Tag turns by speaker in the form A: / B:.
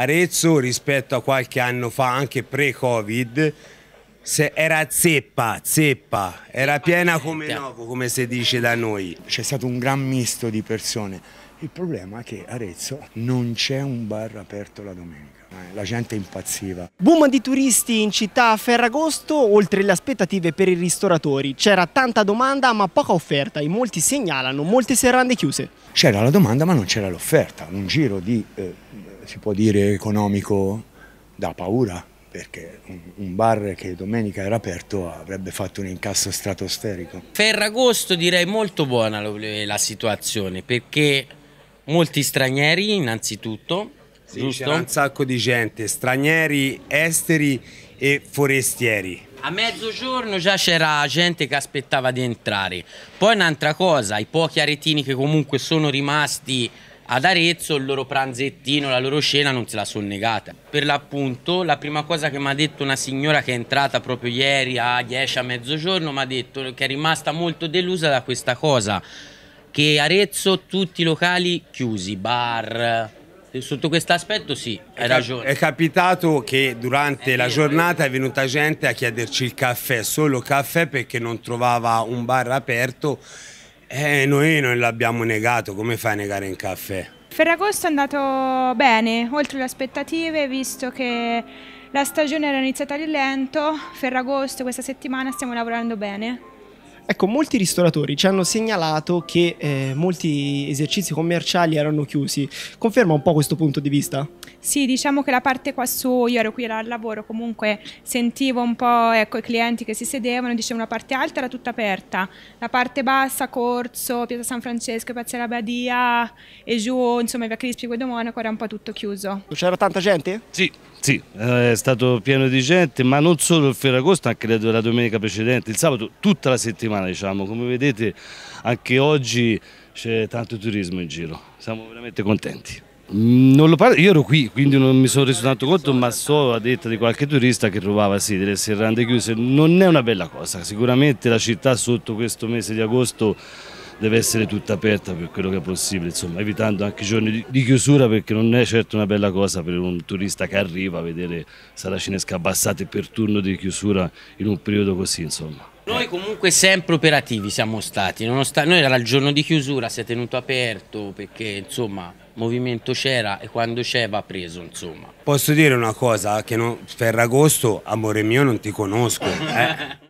A: Arezzo rispetto a qualche anno fa, anche pre-Covid, se era zeppa, zeppa, era piena come novo, come si dice da noi. C'è stato
B: un gran misto di persone. Il problema è che a Arezzo non c'è un bar aperto la domenica. Eh, la gente impazziva.
C: Boom di turisti in città a Ferragosto, oltre le aspettative per i ristoratori. C'era tanta domanda ma poca offerta e molti segnalano molte serrande chiuse.
B: C'era la domanda ma non c'era l'offerta. Un giro di, eh, si può dire, economico da paura perché un bar che domenica era aperto avrebbe fatto un incasso stratosferico.
D: Ferragosto direi molto buona eh, la situazione perché molti stranieri innanzitutto. Sì, c'era un sacco di gente, stranieri, esteri e forestieri. A mezzogiorno già c'era gente che aspettava di entrare. Poi un'altra cosa, i pochi aretini che comunque sono rimasti ad Arezzo il loro pranzettino, la loro scena non se la sono negata. Per l'appunto la prima cosa che mi ha detto una signora che è entrata proprio ieri a 10 a mezzogiorno mi ha detto che è rimasta molto delusa da questa cosa che Arezzo tutti i locali chiusi, bar, Sotto questo aspetto sì, hai ragione.
A: È capitato che durante è la vero, giornata è venuta gente a chiederci il caffè, solo caffè perché non trovava un bar aperto eh, noi non l'abbiamo negato, come fai a negare un caffè?
E: Ferragosto è andato bene, oltre le aspettative, visto che la stagione era iniziata di lento, Ferragosto questa settimana stiamo lavorando bene.
C: Ecco, molti ristoratori ci hanno segnalato che eh, molti esercizi commerciali erano chiusi. Conferma un po' questo punto di vista?
E: Sì, diciamo che la parte qua su, io ero qui al lavoro, comunque sentivo un po' ecco, i clienti che si sedevano, dicevano la parte alta era tutta aperta, la parte bassa, Corso, Piazza San Francesco, Piazza la Badia e giù, insomma, via Crispi, Guedo Monaco era un po' tutto chiuso.
F: C'era
C: tanta gente?
F: Sì, sì, eh, è stato pieno di gente, ma non solo il Ferragosto, anche la, domenica precedente, il sabato, tutta la settimana diciamo, come vedete anche oggi c'è tanto turismo in giro, siamo veramente contenti. Mm, Parlo, io ero qui, quindi non mi sono reso tanto conto, ma so a detta di qualche turista che trovava sì, delle serrande chiuse, non è una bella cosa, sicuramente la città sotto questo mese di agosto deve essere tutta aperta per quello che è possibile, insomma, evitando anche i giorni di chiusura perché non è certo una bella cosa per un turista che arriva a vedere saracinesca abbassate per turno di chiusura in un periodo così, insomma.
D: Noi comunque sempre operativi siamo stati, nonostante noi era il giorno di chiusura, si è tenuto aperto perché insomma movimento c'era e quando c'è va preso
F: insomma.
A: Posso dire una cosa che no, Ferragosto, amore mio non ti conosco. Eh?